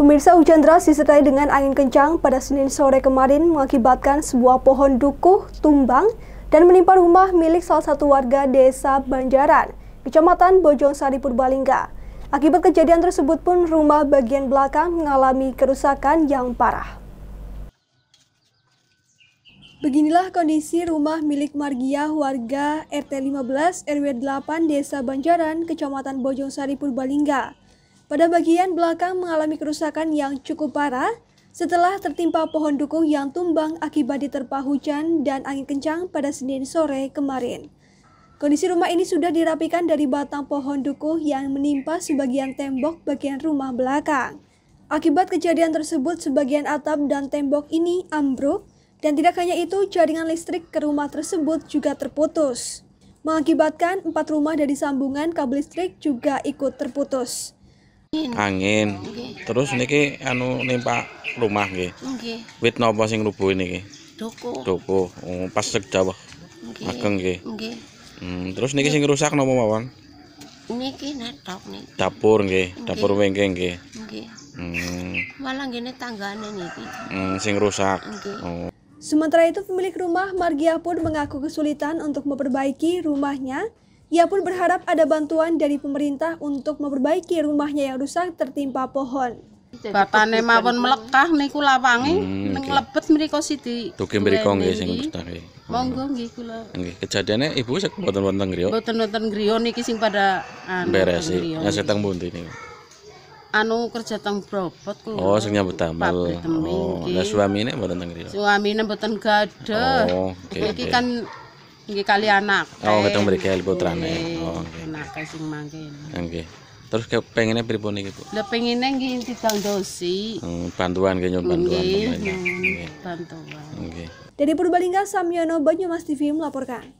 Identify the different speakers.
Speaker 1: Pemirsa hujan deras disertai dengan angin kencang pada Senin sore kemarin mengakibatkan sebuah pohon dukuh tumbang dan menimpa rumah milik salah satu warga desa Banjaran, kecamatan Bojong Sari Purbalingga. Akibat kejadian tersebut pun rumah bagian belakang mengalami kerusakan yang parah. Beginilah kondisi rumah milik Margia warga RT 15 RW 8 Desa Banjaran, Kecamatan Bojong Sari Purbalingga pada bagian belakang mengalami kerusakan yang cukup parah setelah tertimpa pohon dukuh yang tumbang akibat diterpa hujan dan angin kencang pada Senin sore kemarin. Kondisi rumah ini sudah dirapikan dari batang pohon dukuh yang menimpa sebagian tembok bagian rumah belakang. Akibat kejadian tersebut, sebagian atap dan tembok ini ambruk, dan tidak hanya itu, jaringan listrik ke rumah tersebut juga terputus. Mengakibatkan empat rumah dari sambungan kabel listrik juga ikut terputus angin
Speaker 2: terus niki anu nimpa rumah nggih nggih wit napa sing rubuh niki doko doko oh, pas sek dawah ageng nggih nggih hmm, terus niki sing rusak napa mawon
Speaker 3: niki netok niki
Speaker 2: dapur nggih dapur wengke nggih nggih hmm.
Speaker 1: malah ngene tanggane niki
Speaker 2: hmm, sing rusak nggih oh.
Speaker 1: Sementara itu pemilik rumah Margia pun mengaku kesulitan untuk memperbaiki rumahnya ia pun berharap ada bantuan dari pemerintah untuk memperbaiki rumahnya yang rusak tertimpa pohon. Batane mawon melekah niku lawange hmm, ning lebet mriko sidi.
Speaker 2: Tuge mriko nggih sing bestare.
Speaker 3: Monggo nggih kula.
Speaker 2: Nggih, kejadiane ibu sak mboten wonten griya.
Speaker 3: Mboten wonten griya niki sing pada anu beresi. Iya. Ngasih
Speaker 2: teng pundi niku?
Speaker 3: anu kerja teng brobot kula. Oh, sing
Speaker 2: nyambut damel. Oh, lah suamine mboten teng griya.
Speaker 3: Suamine mboten gadah. Oh, okay, iki okay. kan Nggih kali anak. Oh, ketemu mriki putrane. Oh, nggih. Anak sing mangke.
Speaker 2: Nggih. Terus pengennya pripun iki, Bu?
Speaker 3: Lah pengine nggih
Speaker 1: tidang dosi.
Speaker 2: Hmm, bantuan nggih nyuwun bantuan. Nggih.
Speaker 1: Bantuan. Nggih. Dari Purbalingga Samyono Banyumas TV melaporkan.